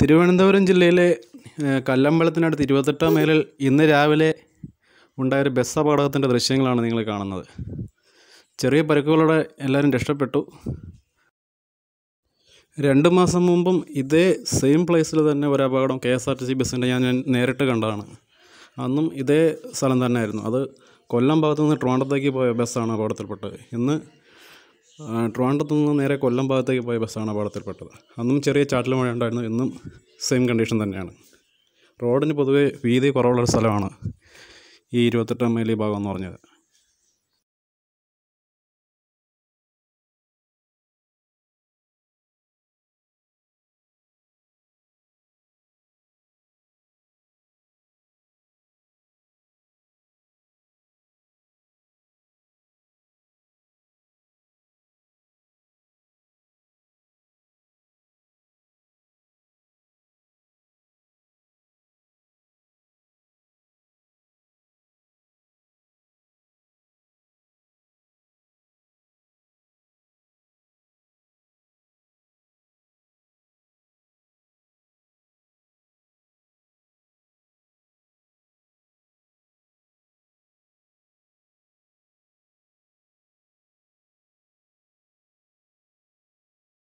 തിരുവനന്തപുരം ജില്ലയിലെ കല്ലമ്പലത്തിനടുത്ത് ഇരുപത്തെട്ടാം മേലിൽ ഇന്ന് രാവിലെ ഉണ്ടായൊരു ബസ് അപകടത്തിൻ്റെ ദൃശ്യങ്ങളാണ് നിങ്ങൾ കാണുന്നത് ചെറിയ പരുക്കുകളോടെ എല്ലാവരും രക്ഷപ്പെട്ടു രണ്ട് മാസം മുമ്പും ഇതേ സെയിം പ്ലേസിൽ തന്നെ ഒരു അപകടം K S R T C ബസ്സിൻ്റെ ഞാൻ നേരിട്ട് കണ്ടതാണ് അന്നും ഇതേ സ്ഥലം തന്നെയായിരുന്നു അത് കൊല്ലം ഭാഗത്തു നിന്ന് പോയ ബസ്സാണ് അപകടത്തിൽപ്പെട്ടത് ഇന്ന് ട്രിവാൻഡ്രത്തു നിന്ന് നേരെ കൊല്ലം ഭാഗത്തേക്ക് പോയ ബസ്സാണ് അപകടത്തിൽപ്പെട്ടത് അന്നും ചെറിയ ചാറ്റൽ മഴ ഉണ്ടായിരുന്നു ഇന്നും സെയിം കണ്ടീഷൻ തന്നെയാണ് റോഡിന് പൊതുവേ വീതി കുറവുള്ളൊരു സ്ഥലമാണ് ഈ ഇരുപത്തെട്ടാം മൈൽ ഭാഗം എന്ന് പറഞ്ഞത്